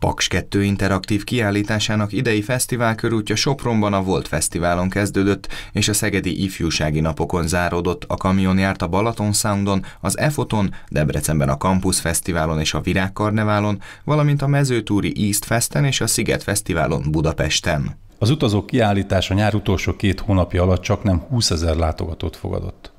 Paks 2 interaktív kiállításának idei fesztivál körútja Sopronban a Volt Fesztiválon kezdődött, és a Szegedi Ifjúsági Napokon záródott, a kamion járt a Balaton Soundon, az EFOTON, Debrecenben a Campus Fesztiválon és a Virágkarneválon, valamint a Mezőtúri East Festen és a Sziget Fesztiválon Budapesten. Az utazók kiállítása nyár utolsó két hónapja alatt csak nem 20 ezer látogatót fogadott.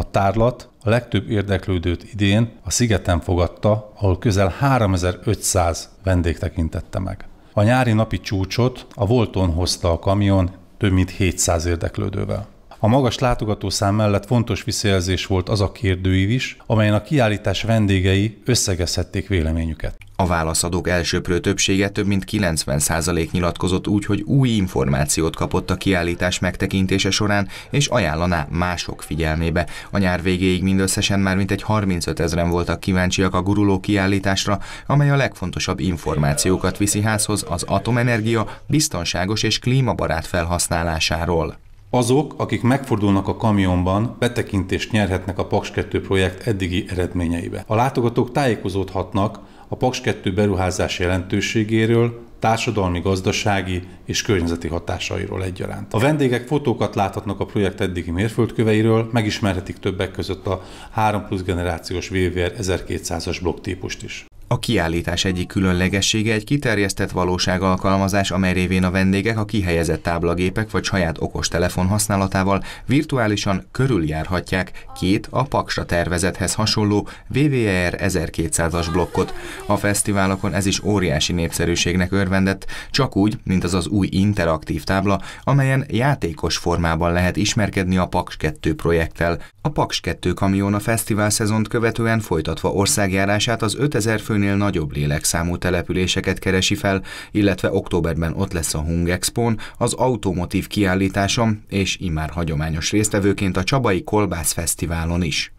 A tárlat a legtöbb érdeklődőt idén a szigeten fogadta, ahol közel 3500 vendég tekintette meg. A nyári napi csúcsot a Volton hozta a kamion több mint 700 érdeklődővel. A magas látogatószám mellett fontos visszajelzés volt az a kérdőív is, amelyen a kiállítás vendégei összegezhették véleményüket. A válaszadók elsőprő többsége több mint 90% nyilatkozott úgy, hogy új információt kapott a kiállítás megtekintése során, és ajánlaná mások figyelmébe. A nyár végéig mindösszesen már mintegy 35 ezeren voltak kíváncsiak a guruló kiállításra, amely a legfontosabb információkat viszi házhoz az atomenergia biztonságos és klímabarát felhasználásáról. Azok, akik megfordulnak a kamionban, betekintést nyerhetnek a Paks 2 projekt eddigi eredményeibe. A látogatók tájékozódhatnak a Paks 2 beruházás jelentőségéről, társadalmi, gazdasági és környezeti hatásairól egyaránt. A vendégek fotókat láthatnak a projekt eddigi mérföldköveiről, megismerhetik többek között a 3 plusz generációs VVR 1200-as blokktípust is. A kiállítás egyik különlegessége egy kiterjesztett valóság alkalmazás, amely révén a vendégek a kihelyezett táblagépek vagy saját okostelefon használatával virtuálisan körüljárhatják két a Paksa tervezethez hasonló VVR 1200-as blokkot. A fesztiválokon ez is óriási népszerűségnek örvendett, csak úgy, mint az az új interaktív tábla, amelyen játékos formában lehet ismerkedni a Paks 2 projekttel. A Paks 2 kamion a fesztivál szezont követően folytatva országjárását az 5000 főn főnél nagyobb lélekszámú településeket keresi fel, illetve októberben ott lesz a expo az automotív kiállításom, és immár hagyományos résztvevőként a Csabai Kolbász Fesztiválon is.